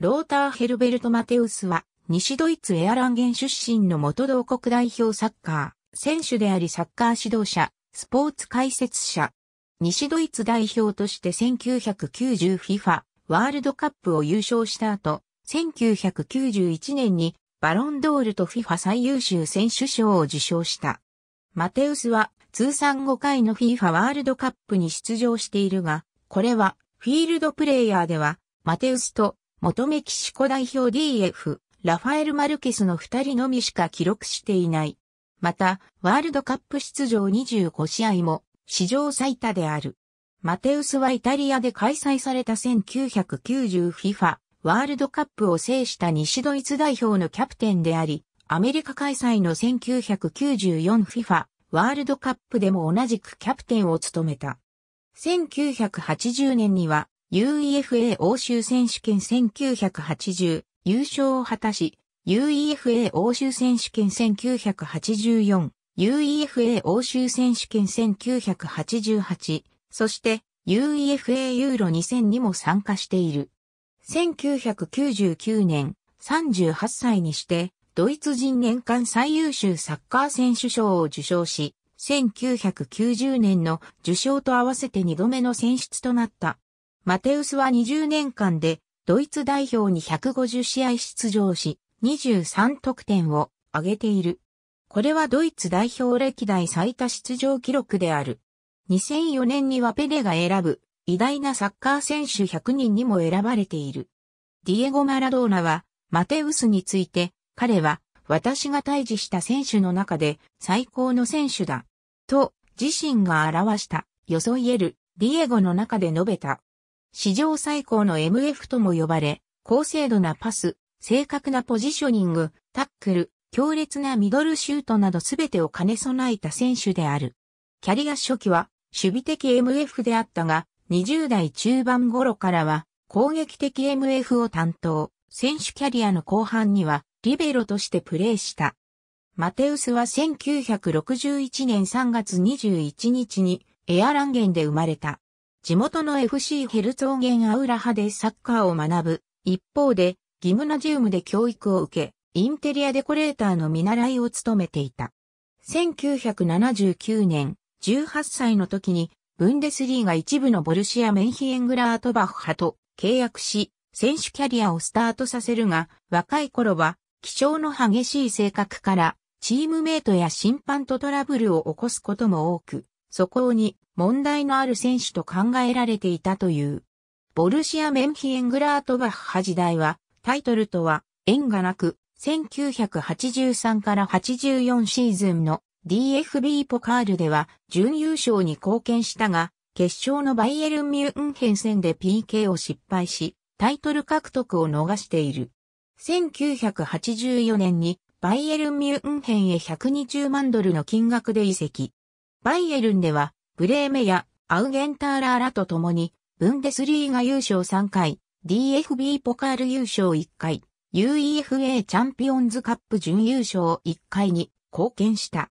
ローター・ヘルベルト・マテウスは、西ドイツエアランゲン出身の元同国代表サッカー、選手でありサッカー指導者、スポーツ解説者。西ドイツ代表として 1990FIFA ワールドカップを優勝した後、1991年にバロンドールと FIFA 最優秀選手賞を受賞した。マテウスは通算5回の FIFA ワールドカップに出場しているが、これはフィールドプレイヤーではマテウスと元メキシコ代表 DF、ラファエル・マルケスの2人のみしか記録していない。また、ワールドカップ出場25試合も史上最多である。マテウスはイタリアで開催された 1990FIFA ワールドカップを制した西ドイツ代表のキャプテンであり、アメリカ開催の 1994FIFA ワールドカップでも同じくキャプテンを務めた。1980年には UEFA 欧州選手権1980優勝を果たし、UEFA 欧州選手権1984、UEFA 欧州選手権1988、そして UEFA ユーロ2000にも参加している。1999年38歳にして、ドイツ人年間最優秀サッカー選手賞を受賞し、1990年の受賞と合わせて2度目の選出となった。マテウスは20年間でドイツ代表に150試合出場し、23得点を挙げている。これはドイツ代表歴代最多出場記録である。2004年にはペレが選ぶ偉大なサッカー選手100人にも選ばれている。ディエゴ・マラドーナはマテウスについて彼は私が退治した選手の中で最高の選手だ。と自身が表した、よそ言える、ディエゴの中で述べた。史上最高の MF とも呼ばれ、高精度なパス、正確なポジショニング、タックル、強烈なミドルシュートなど全てを兼ね備えた選手である。キャリア初期は守備的 MF であったが、20代中盤頃からは攻撃的 MF を担当、選手キャリアの後半にはリベロとしてプレーした。マテウスは1961年3月21日にエアランゲンで生まれた。地元の FC ヘルツォーゲンアウラ派でサッカーを学ぶ。一方で、ギムナジウムで教育を受け、インテリアデコレーターの見習いを務めていた。1979年、18歳の時に、ブンデスリーが一部のボルシア・メンヒエングラートバッハと契約し、選手キャリアをスタートさせるが、若い頃は、気性の激しい性格から、チームメイトや審判とトラブルを起こすことも多く、そこに、問題のある選手と考えられていたという。ボルシア・メンヒエングラートバッハ時代は、タイトルとは縁がなく、1983から84シーズンの DFB ポカールでは準優勝に貢献したが、決勝のバイエルン・ミュンヘン戦で PK を失敗し、タイトル獲得を逃している。1984年にバイエルン・ミュンヘンへ120万ドルの金額で移籍。バイエルンではブレーメやアウゲンターラーらと共に、ブンデスリーガ優勝3回、DFB ポカール優勝1回、UEFA チャンピオンズカップ準優勝1回に貢献した。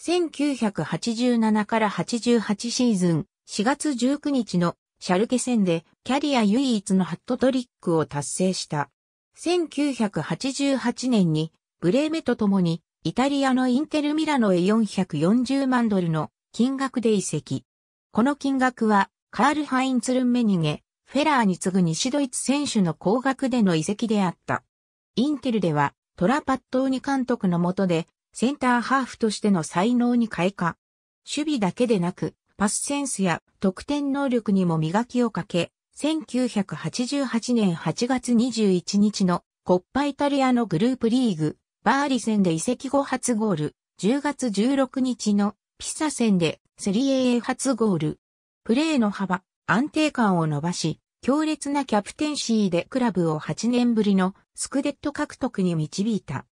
1987から88シーズン4月19日のシャルケ戦でキャリア唯一のハットトリックを達成した。1988年にブレーメと共にイタリアのインテルミラノへ440万ドルの金額で移籍。この金額は、カール・ハインツルンメニゲ、フェラーに次ぐ西ドイツ選手の高額での移籍であった。インテルでは、トラパットーニ監督の下で、センターハーフとしての才能に開花。守備だけでなく、パスセンスや得点能力にも磨きをかけ、1988年8月21日のコッパイタリアのグループリーグ、バーリ戦で移籍後初ゴール、10月16日のピサ戦でセリエ A 初ゴール。プレーの幅、安定感を伸ばし、強烈なキャプテンシーでクラブを8年ぶりのスクデット獲得に導いた。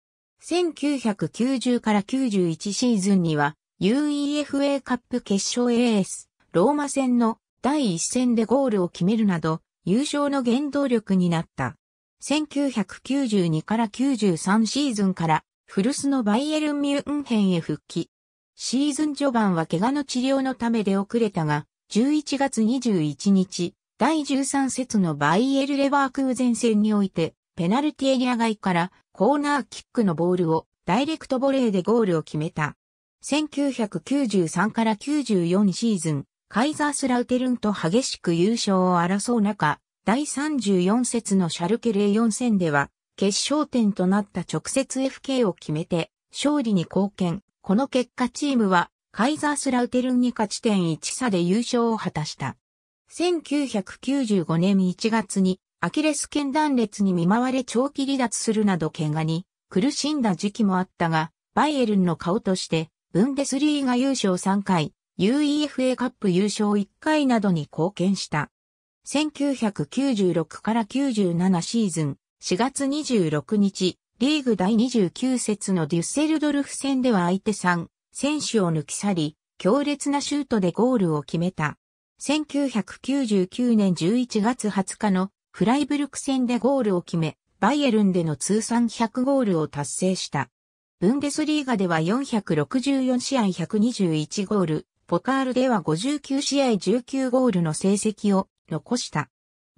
1990から91シーズンには UEFA カップ決勝エース、ローマ戦の第1戦でゴールを決めるなど優勝の原動力になった。1992から93シーズンから古巣のバイエルン・ミュンヘンへ復帰。シーズン序盤は怪我の治療のためで遅れたが、11月21日、第13節のバイエル・レバークー前戦において、ペナルティエリア外からコーナーキックのボールをダイレクトボレーでゴールを決めた。1993から94シーズン、カイザースラウテルンと激しく優勝を争う中、第34節のシャルケレ4戦では、決勝点となった直接 FK を決めて、勝利に貢献。この結果チームはカイザースラウテルンに勝ち点1差で優勝を果たした。1995年1月にアキレス腱断裂に見舞われ長期離脱するなど怪我に苦しんだ時期もあったが、バイエルンの顔として、ブンデスリーが優勝3回、UEFA カップ優勝1回などに貢献した。1996から97シーズン4月26日、リーグ第29節のデュッセルドルフ戦では相手3選手を抜き去り、強烈なシュートでゴールを決めた。1999年11月20日のフライブルク戦でゴールを決め、バイエルンでの通算100ゴールを達成した。ブンデスリーガでは464試合121ゴール、ポカールでは59試合19ゴールの成績を残した。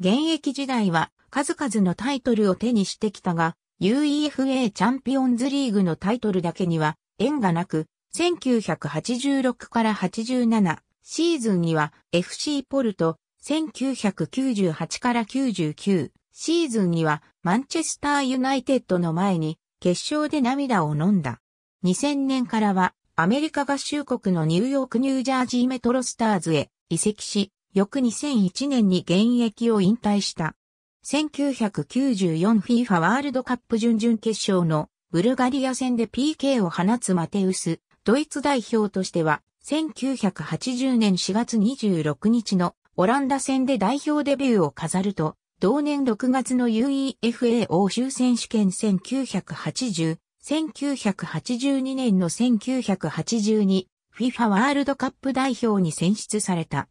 現役時代は数々のタイトルを手にしてきたが、UEFA チャンピオンズリーグのタイトルだけには縁がなく、1986から87シーズンには FC ポルト、1998から99シーズンにはマンチェスターユナイテッドの前に決勝で涙を飲んだ。2000年からはアメリカ合衆国のニューヨークニュージャージーメトロスターズへ移籍し、翌2001年に現役を引退した。1994FIFA ワールドカップ準々決勝のブルガリア戦で PK を放つマテウス、ドイツ代表としては、1980年4月26日のオランダ戦で代表デビューを飾ると、同年6月の UEFA 欧州選手権1980、1982年の1982、FIFA ワールドカップ代表に選出された。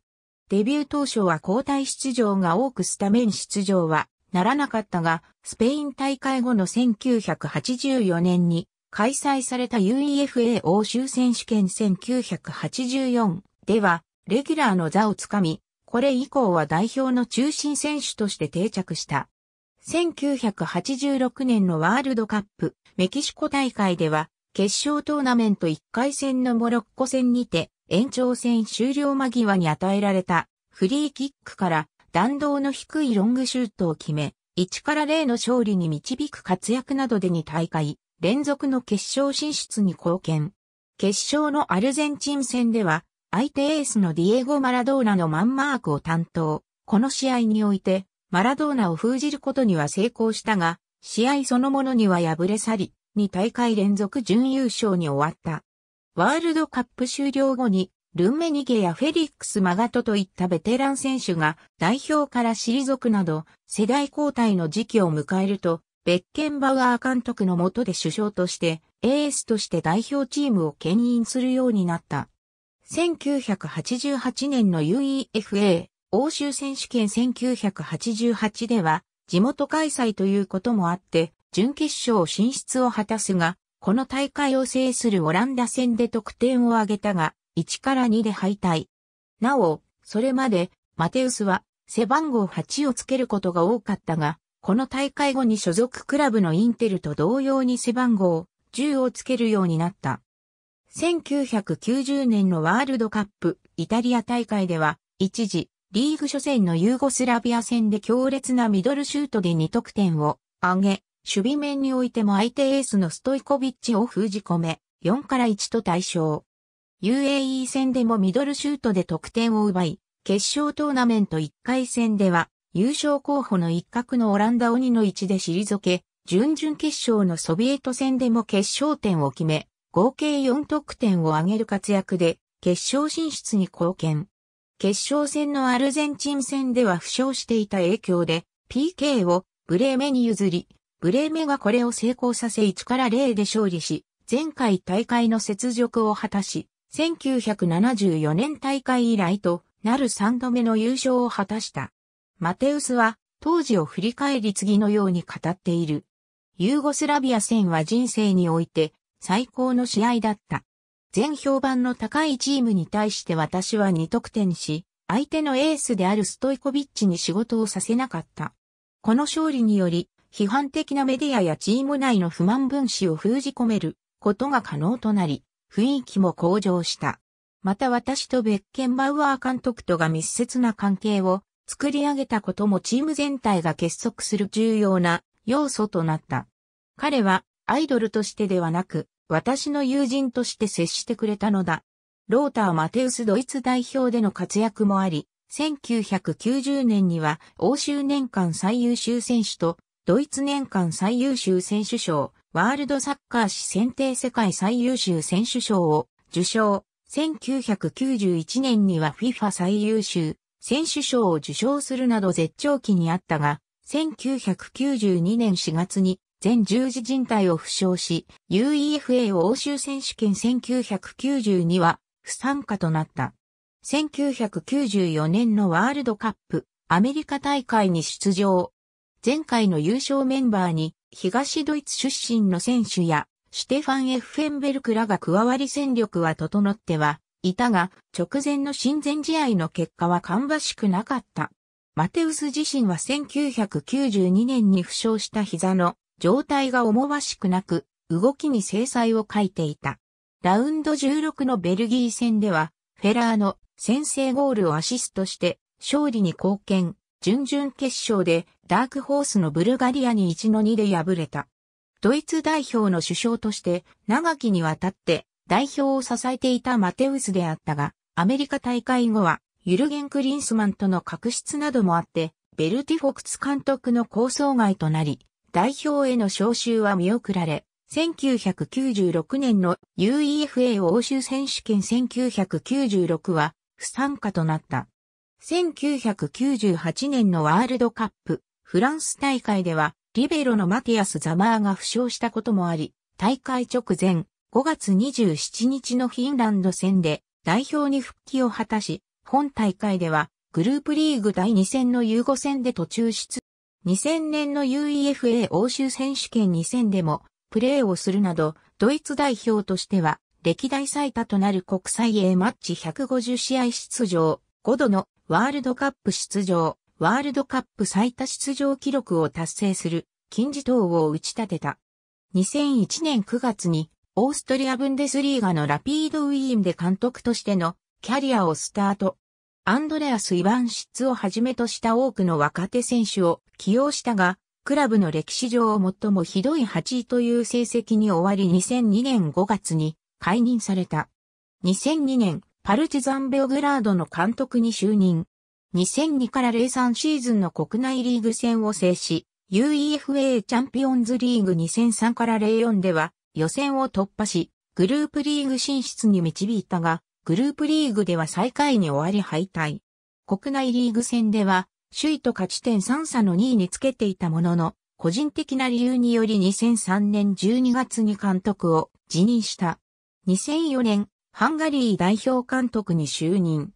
デビュー当初は交代出場が多くスタメン出場はならなかったが、スペイン大会後の1984年に開催された UEFA 欧州選手権1984では、レギュラーの座をつかみ、これ以降は代表の中心選手として定着した。1986年のワールドカップメキシコ大会では決勝トーナメント1回戦のモロッコ戦にて延長戦終了間際に与えられたフリーキックから弾道の低いロングシュートを決め、1から0の勝利に導く活躍などで2大会連続の決勝進出に貢献。決勝のアルゼンチン戦では、相手エースのディエゴ・マラドーナのマンマークを担当。この試合において、マラドーナを封じることには成功したが、試合そのものには敗れ去り、2大会連続準優勝に終わった。ワールドカップ終了後に、ルンメニゲやフェリックス・マガトといったベテラン選手が代表から退くなど、世代交代の時期を迎えると、ベッケンバウアー監督の下で首相として、エースとして代表チームを牽引するようになった。1988年の UEFA 欧州選手権1988では、地元開催ということもあって、準決勝進出を果たすが、この大会を制するオランダ戦で得点を挙げたが、1から2で敗退。なお、それまで、マテウスは、背番号8をつけることが多かったが、この大会後に所属クラブのインテルと同様に背番号10をつけるようになった。1990年のワールドカップイタリア大会では、一時、リーグ初戦のユーゴスラビア戦で強烈なミドルシュートで2得点を挙げ、守備面においても相手エースのストイコビッチを封じ込め、4から1と対象。UAE 戦でもミドルシュートで得点を奪い、決勝トーナメント1回戦では、優勝候補の一角のオランダ鬼の置で退け、準々決勝のソビエト戦でも決勝点を決め、合計4得点を挙げる活躍で、決勝進出に貢献。決勝戦のアルゼンチン戦では負傷していた影響で、PK をブレーメに譲り、ブレーメがこれを成功させ1から0で勝利し、前回大会の雪辱を果たし、1974年大会以来となる3度目の優勝を果たした。マテウスは当時を振り返り次のように語っている。ユーゴスラビア戦は人生において最高の試合だった。全評判の高いチームに対して私は2得点し、相手のエースであるストイコビッチに仕事をさせなかった。この勝利により、批判的なメディアやチーム内の不満分子を封じ込めることが可能となり、雰囲気も向上した。また私とベッケンバウアー監督とが密接な関係を作り上げたこともチーム全体が結束する重要な要素となった。彼はアイドルとしてではなく、私の友人として接してくれたのだ。ローター・マテウスドイツ代表での活躍もあり、1990年には欧州年間最優秀選手とドイツ年間最優秀選手賞、ワールドサッカー史選定世界最優秀選手賞を受賞。1991年には FIFA 最優秀選手賞を受賞するなど絶頂期にあったが、1992年4月に全十字人体を負傷し、UEFA 欧州選手権1992は不参加となった。1994年のワールドカップアメリカ大会に出場、前回の優勝メンバーに東ドイツ出身の選手やシュテファン・エッフェンベルクらが加わり戦力は整ってはいたが、直前の親善試合の結果は芳しくなかった。マテウス自身は1992年に負傷した膝の状態が思わしくなく、動きに制裁を書いていた。ラウンド16のベルギー戦では、フェラーの先制ゴールをアシストして、勝利に貢献、準々決勝でダークホースのブルガリアに1-2で敗れた。ドイツ代表の首相として長きにわたって代表を支えていたマテウスであったが、アメリカ大会後はユルゲン・クリンスマンとの確執などもあって、ベルティ・フォクツ監督の構想外となり、代表への招集は見送られ、1996年の UEFA 欧州選手権1996は不参加となった。1998年のワールドカップフランス大会では、リベロのマティアス・ザマーが負傷したこともあり、大会直前、5月27日のフィンランド戦で代表に復帰を果たし、本大会ではグループリーグ第2戦の U5 戦で途中出。2000年の UEFA 欧州選手権2戦でもプレーをするなど、ドイツ代表としては歴代最多となる国際 A マッチ150試合出場、5度のワールドカップ出場、ワールドカップ最多出場記録を達成する金字塔を打ち立てた。2001年9月にオーストリアブンデスリーガのラピードウィーンで監督としてのキャリアをスタート。アンドレアス・イヴァンシッツをはじめとした多くの若手選手を起用したが、クラブの歴史上最もひどい8位という成績に終わり2002年5月に解任された。2002年、パルチザンベオグラードの監督に就任。2002から03シーズンの国内リーグ戦を制し、UEFA チャンピオンズリーグ2003から04では予選を突破し、グループリーグ進出に導いたが、グループリーグでは最下位に終わり敗退。国内リーグ戦では、首位と勝ち点3差の2位につけていたものの、個人的な理由により2003年12月に監督を辞任した。2004年、ハンガリー代表監督に就任。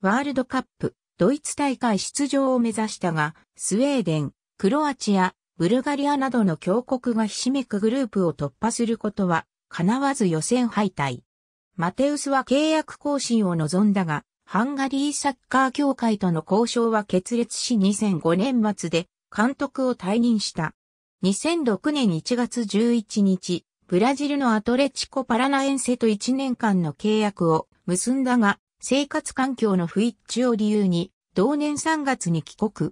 ワールドカップ、ドイツ大会出場を目指したが、スウェーデン、クロアチア、ブルガリアなどの強国がひしめくグループを突破することは、叶わず予選敗退。マテウスは契約更新を望んだが、ハンガリーサッカー協会との交渉は決裂し2005年末で監督を退任した。2006年1月11日、ブラジルのアトレチコパラナエンセと1年間の契約を結んだが、生活環境の不一致を理由に同年3月に帰国。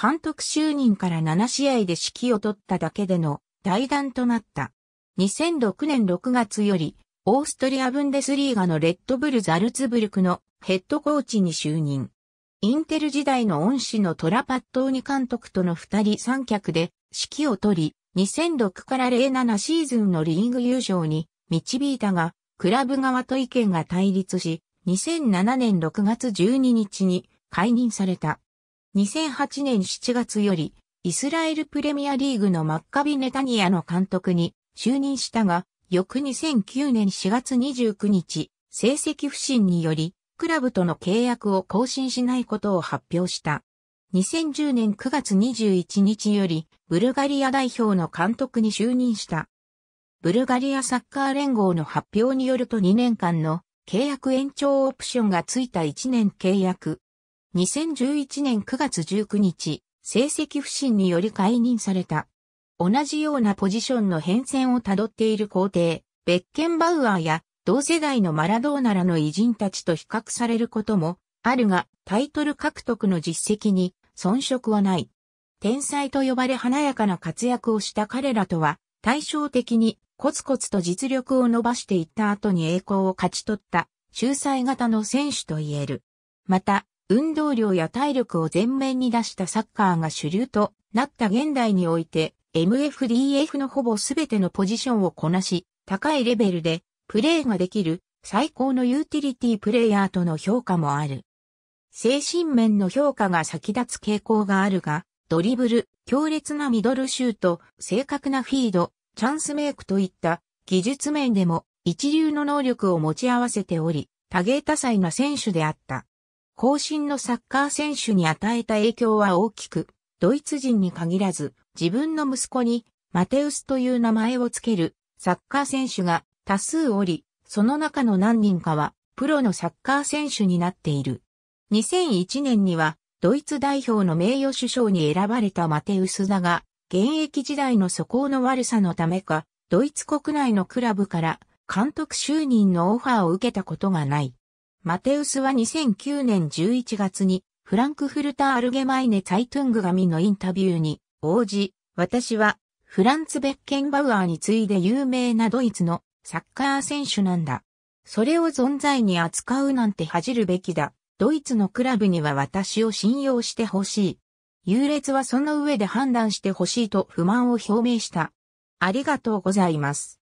監督就任から7試合で指揮を取っただけでの大弾となった。2006年6月より、オーストリア・ブンデスリーガのレッドブル・ザルツブルクのヘッドコーチに就任。インテル時代の恩師のトラパットーニ監督との二人三脚で指揮を取り、2006から07シーズンのリーグ優勝に導いたが、クラブ側と意見が対立し、2007年6月12日に解任された。2008年7月より、イスラエルプレミアリーグのマッカビ・ネタニヤの監督に就任したが、翌2009年4月29日、成績不振により、クラブとの契約を更新しないことを発表した。2010年9月21日より、ブルガリア代表の監督に就任した。ブルガリアサッカー連合の発表によると2年間の契約延長オプションがついた1年契約、2011年9月19日、成績不振により解任された。同じようなポジションの変遷をたどっている皇帝、ベッケンバウアーや同世代のマラドーナらの偉人たちと比較されることもあるが、タイトル獲得の実績に遜色はない。天才と呼ばれ華やかな活躍をした彼らとは、対照的にコツコツと実力を伸ばしていった後に栄光を勝ち取った、仲裁型の選手と言える。また、運動量や体力を前面に出したサッカーが主流となった現代において、MFDF のほぼ全てのポジションをこなし、高いレベルでプレーができる最高のユーティリティプレイヤーとの評価もある。精神面の評価が先立つ傾向があるが、ドリブル、強烈なミドルシュート、正確なフィード、チャンスメイクといった技術面でも一流の能力を持ち合わせており、多芸多彩な選手であった。後進のサッカー選手に与えた影響は大きく、ドイツ人に限らず、自分の息子に、マテウスという名前をつける、サッカー選手が多数おり、その中の何人かは、プロのサッカー選手になっている。2001年には、ドイツ代表の名誉首相に選ばれたマテウスだが、現役時代の素行の悪さのためか、ドイツ国内のクラブから監督就任のオファーを受けたことがない。マテウスは2009年11月にフランクフルター・アルゲマイネ・ツァイトゥング紙のインタビューに応じ、私はフランツ・ベッケンバウアーに次いで有名なドイツのサッカー選手なんだ。それを存在に扱うなんて恥じるべきだ。ドイツのクラブには私を信用してほしい。優劣はその上で判断してほしいと不満を表明した。ありがとうございます。